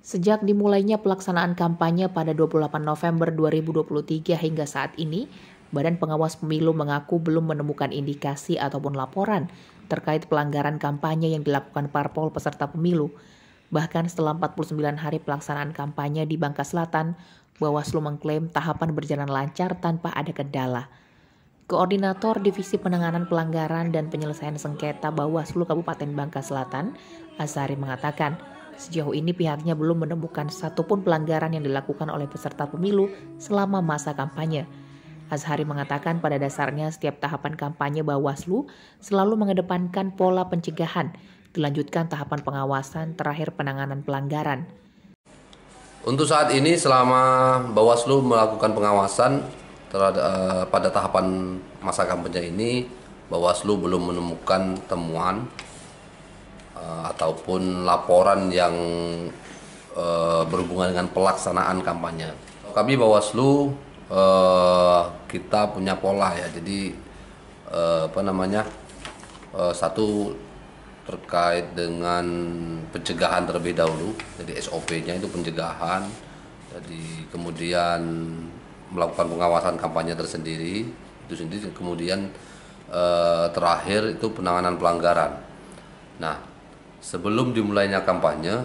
Sejak dimulainya pelaksanaan kampanye pada 28 November 2023 hingga saat ini, Badan Pengawas Pemilu mengaku belum menemukan indikasi ataupun laporan terkait pelanggaran kampanye yang dilakukan parpol peserta pemilu. Bahkan setelah 49 hari pelaksanaan kampanye di Bangka Selatan, Bawaslu mengklaim tahapan berjalan lancar tanpa ada kendala. Koordinator Divisi Penanganan Pelanggaran dan Penyelesaian Sengketa Bawaslu Kabupaten Bangka Selatan, Asari mengatakan, Sejauh ini pihaknya belum menemukan satupun pelanggaran yang dilakukan oleh peserta pemilu selama masa kampanye. Azhari mengatakan pada dasarnya setiap tahapan kampanye Bawaslu selalu mengedepankan pola pencegahan, dilanjutkan tahapan pengawasan, terakhir penanganan pelanggaran. Untuk saat ini selama Bawaslu melakukan pengawasan terhadap, eh, pada tahapan masa kampanye ini, Bawaslu belum menemukan temuan Eh, ataupun laporan yang uh, berhubungan dengan pelaksanaan kampanye. Kami Bawaslu uh, kita punya pola ya, jadi uh, apa namanya uh, satu terkait dengan pencegahan terlebih dahulu, jadi SOP-nya itu pencegahan, jadi kemudian melakukan pengawasan kampanye tersendiri itu sendiri, kemudian terakhir itu penanganan pelanggaran. Nah, sebelum dimulainya kampanye,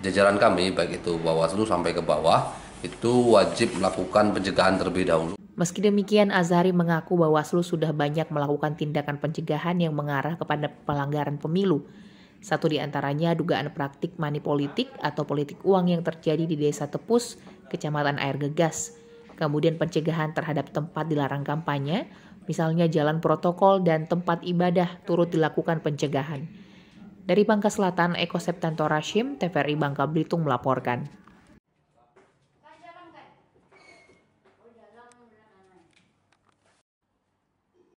jajaran kami baik itu Bawaslu sampai ke bawah itu wajib melakukan pencegahan terlebih dahulu. Meski demikian, Azhari mengaku Bawaslu sudah banyak melakukan tindakan pencegahan yang mengarah kepada pelanggaran pemilu. Satu di antaranya dugaan praktik manipolitik atau politik uang yang terjadi di Desa Tepus, Kecamatan Air Gegas. Kemudian pencegahan terhadap tempat dilarang kampanye, misalnya jalan protokol dan tempat ibadah turut dilakukan pencegahan. Dari Bangka Selatan, Eko Septanto Rashim, TVRI Bangka Belitung melaporkan.